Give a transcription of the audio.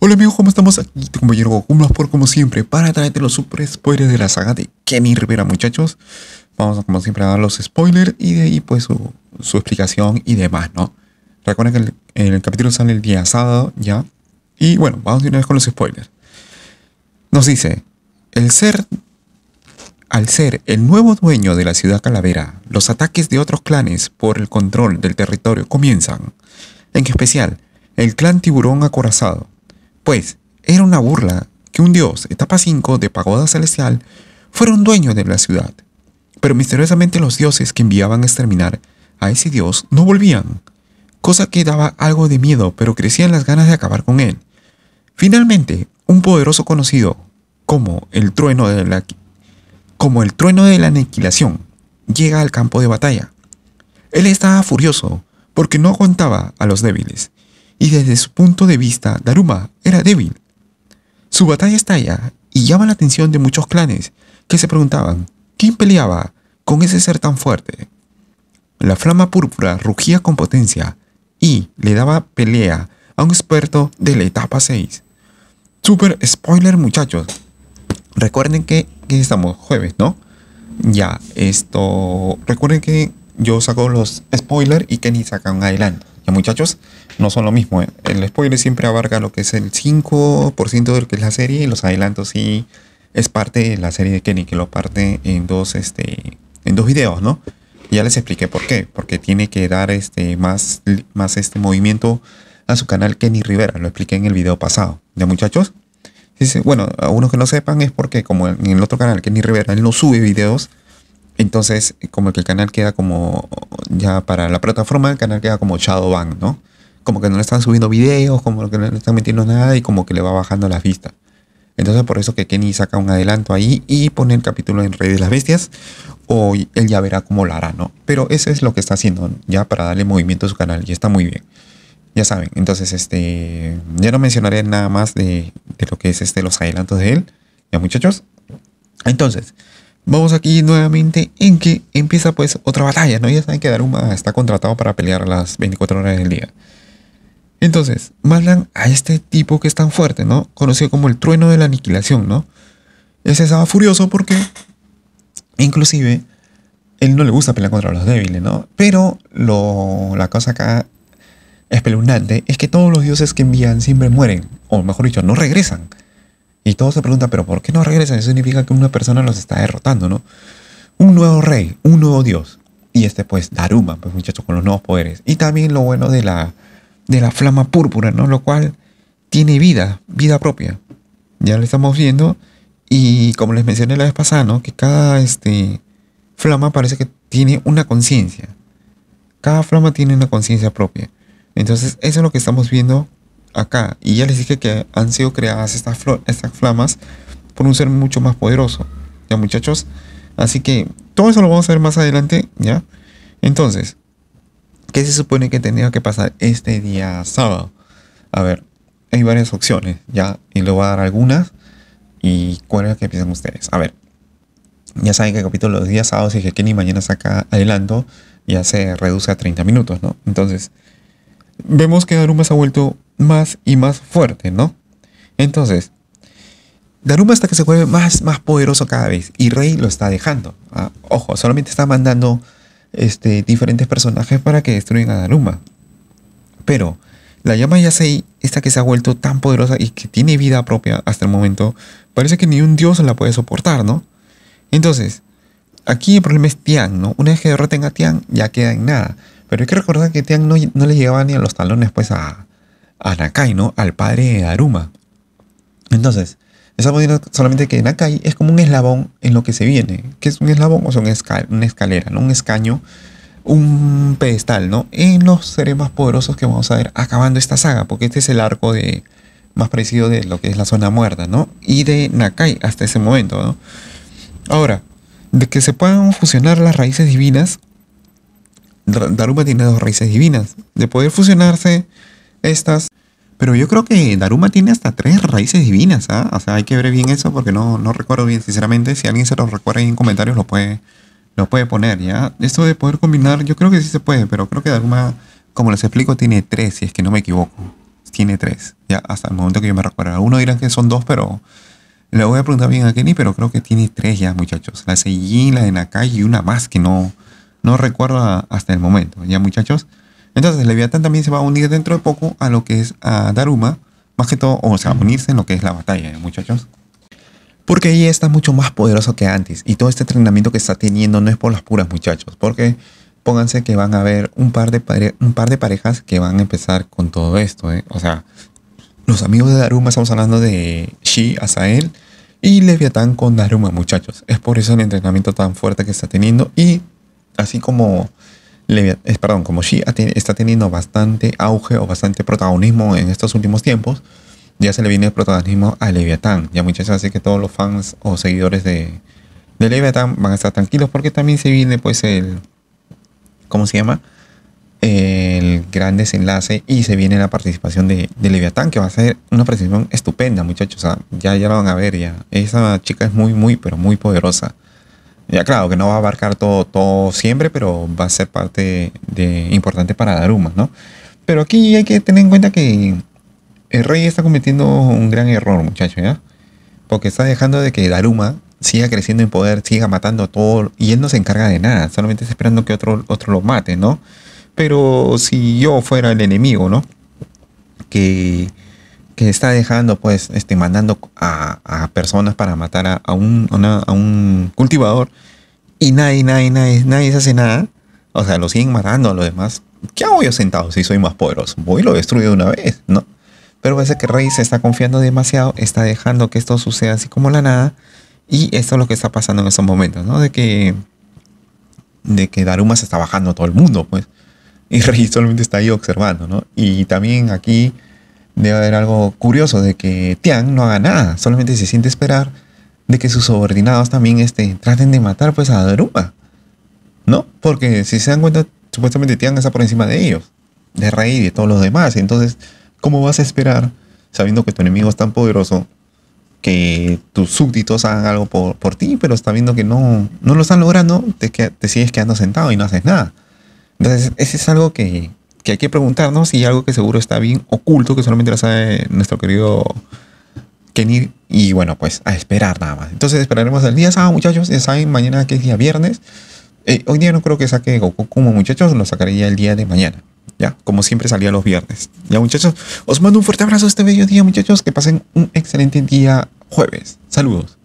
Hola amigos, ¿cómo estamos? Aquí tu compañero Goku por como siempre para traerte los super spoilers de la saga de Kenny Rivera muchachos. Vamos a como siempre a dar los spoilers y de ahí pues su, explicación y demás, ¿no? Recuerden que el, el, capítulo sale el día sábado ya. Y bueno, vamos de una vez con los spoilers. Nos dice, el ser, al ser el nuevo dueño de la ciudad Calavera, los ataques de otros clanes por el control del territorio comienzan. En especial, el clan tiburón acorazado pues era una burla que un dios, etapa 5 de Pagoda Celestial, fuera un dueño de la ciudad. Pero misteriosamente los dioses que enviaban a exterminar a ese dios no volvían, cosa que daba algo de miedo, pero crecían las ganas de acabar con él. Finalmente, un poderoso conocido como el trueno de la como el trueno de la aniquilación llega al campo de batalla. Él estaba furioso porque no contaba a los débiles y desde su punto de vista Daruma era débil. Su batalla estalla y llama la atención de muchos clanes que se preguntaban ¿quién peleaba con ese ser tan fuerte? La flama púrpura rugía con potencia y le daba pelea a un experto de la etapa 6. Super spoiler muchachos. Recuerden que, estamos jueves, ¿no? Ya, esto... Recuerden que yo saco los spoilers y que ni sacan adelante muchachos, no son lo mismo. ¿eh? El spoiler siempre abarca lo que es el 5% de lo que es la serie y los adelantos sí es parte de la serie de Kenny, que lo parte en dos, este, en dos videos, ¿no? Ya les expliqué por qué, porque tiene que dar este, más, más este movimiento a su canal Kenny Rivera, lo expliqué en el video pasado. ¿Ya muchachos? Bueno, a unos que no sepan es porque como en el otro canal Kenny Rivera, él no sube videos entonces, como que el canal queda como, ya para la plataforma, el canal queda como Shadowban, ¿no? Como que no le están subiendo videos, como que no le están metiendo nada y como que le va bajando las vistas. Entonces, por eso que Kenny saca un adelanto ahí y pone el capítulo en Rey de las Bestias, Hoy, él ya verá cómo lo hará, ¿no? Pero eso es lo que está haciendo ya para darle movimiento a su canal y está muy bien. Ya saben, entonces, este, ya no mencionaré nada más de, de lo que es este, los adelantos de él, ya muchachos. Entonces, Vamos aquí nuevamente en que empieza pues otra batalla, ¿no? Ya saben que Daruma está contratado para pelear a las 24 horas del día. Entonces, mandan a este tipo que es tan fuerte, ¿no? Conocido como el trueno de la aniquilación, ¿no? Ese estaba furioso porque, inclusive, él no le gusta pelear contra los débiles, ¿no? Pero lo, la cosa acá espeluznante es que todos los dioses que envían siempre mueren, o mejor dicho, no regresan. Y todos se preguntan, pero ¿por qué no regresan? Eso significa que una persona los está derrotando, ¿no? Un nuevo rey, un nuevo dios. Y este pues Daruma, pues muchachos, con los nuevos poderes. Y también lo bueno de la, de la flama púrpura, ¿no? Lo cual tiene vida, vida propia. Ya lo estamos viendo. Y como les mencioné la vez pasada, ¿no? Que cada este, flama parece que tiene una conciencia. Cada flama tiene una conciencia propia. Entonces, eso es lo que estamos viendo acá. Y ya les dije que han sido creadas estas, estas flamas por un ser mucho más poderoso. Ya muchachos. Así que todo eso lo vamos a ver más adelante. Ya. Entonces, ¿qué se supone que tenía que pasar este día sábado? A ver, hay varias opciones. Ya. Y le voy a dar algunas. ¿Y cuál es que piensan ustedes? A ver. Ya saben que el capítulo los días sábados y que ni mañana saca adelanto ya se reduce a 30 minutos, ¿no? Entonces, vemos que Daruma se ha vuelto más y más fuerte, ¿no? Entonces, Daruma hasta que se vuelve más, más poderoso cada vez. Y Rey lo está dejando. Ah, ojo, solamente está mandando este, diferentes personajes para que destruyan a Daruma. Pero la llama Yasei, esta que se ha vuelto tan poderosa y que tiene vida propia hasta el momento, parece que ni un dios la puede soportar, ¿no? Entonces, aquí el problema es Tian, ¿no? Una vez que derroten a Tian, ya queda en nada. Pero hay que recordar que Tian no, no le llegaba ni a los talones, pues, a, a Nakai, ¿no? Al padre de Daruma. Entonces, estamos viendo solamente que Nakai es como un eslabón en lo que se viene. ¿Qué es un eslabón? O sea, una, escalera, ¿no? Un escaño, un pedestal, ¿no? En los seres más poderosos que vamos a ver acabando esta saga, porque este es el arco de más parecido de lo que es la zona muerta, ¿no? Y de Nakai hasta ese momento, ¿no? Ahora, de que se puedan fusionar las raíces divinas, Daruma tiene dos raíces divinas. De poder fusionarse, estas. Pero yo creo que Daruma tiene hasta tres raíces divinas, ¿ah? O sea, hay que ver bien eso porque no, no recuerdo bien, sinceramente. Si alguien se lo recuerda en comentarios, lo puede, lo puede poner, ¿ya? Esto de poder combinar, yo creo que sí se puede, pero creo que Daruma, como les explico, tiene tres, si es que no me equivoco. Tiene tres, ya, hasta el momento que yo me recuerdo. Uno dirán que son dos, pero le voy a preguntar bien a Kenny, pero creo que tiene tres ya, muchachos. La Seijin, la de Nakai y una más que no, no recuerdo hasta el momento, ¿ya, muchachos? Entonces, Leviatán también se va a unir dentro de poco a lo que es a Daruma, más que todo, o sea, unirse en lo que es la batalla, muchachos. Porque ahí está mucho más poderoso que antes. Y todo este entrenamiento que está teniendo no es por las puras, muchachos. Porque pónganse que van a haber un par de, un par de parejas que van a empezar con todo esto. ¿eh? O sea, los amigos de Daruma, estamos hablando de Shi, Asael y Leviatán con Daruma, muchachos. Es por eso el entrenamiento tan fuerte que está teniendo. Y así como perdón, como She está teniendo bastante auge o bastante protagonismo en estos últimos tiempos, ya se le viene el protagonismo a Leviatán. Ya muchachos, así que todos los fans o seguidores de, de Leviatán van a estar tranquilos porque también se viene pues el, ¿cómo se llama? El gran desenlace y se viene la participación de, Leviatán, que va a ser una presentación estupenda, muchachos. ya, ya la van a ver, ya. Esa chica es muy, muy, pero muy poderosa. Ya claro que no va a abarcar todo, todo siempre, pero va a ser parte de, importante para Daruma, ¿no? Pero aquí hay que tener en cuenta que el rey está cometiendo un gran error, muchachos, ¿ya? Porque está dejando de que Daruma siga creciendo en poder, siga matando a todo, y él no se encarga de nada, solamente está esperando que otro, otro lo mate, ¿no? Pero si yo fuera el enemigo, ¿no? Que que está dejando, pues, este, mandando a, personas para matar a, un, a, un, cultivador y nadie, nadie, nadie, nadie se hace nada. O sea, lo siguen matando a los demás. ¿Qué hago yo sentado si soy más poderoso? Voy y lo destruyo de una vez, ¿no? Pero parece que Rey se está confiando demasiado, está dejando que esto suceda así como la nada. Y esto es lo que está pasando en estos momentos, ¿no? De que, de que Daruma se está bajando a todo el mundo, pues. Y Rey solamente está ahí observando, ¿no? Y también aquí debe haber algo curioso de que Tian no haga nada, solamente se siente esperar de que sus subordinados también este, traten de matar pues a Daruma. ¿No? Porque si se dan cuenta, supuestamente Tian está por encima de ellos, de Rey y de todos los demás. Entonces, ¿cómo vas a esperar, sabiendo que tu enemigo es tan poderoso, que tus súbditos hagan algo por, por ti, pero está viendo que no, no lo están logrando, te, te sigues quedando sentado y no haces nada? Entonces, ese es algo que, que hay que preguntarnos si algo que seguro está bien oculto, que solamente lo sabe nuestro querido Kenny. Y bueno, pues a esperar nada más. Entonces esperaremos el día sábado, muchachos. Ya saben, mañana que es día viernes. Eh, hoy día no creo que saque Goku como muchachos, lo sacaré ya el día de mañana. Ya, como siempre salía los viernes. Ya muchachos, os mando un fuerte abrazo este bello día muchachos, que pasen un excelente día jueves. Saludos.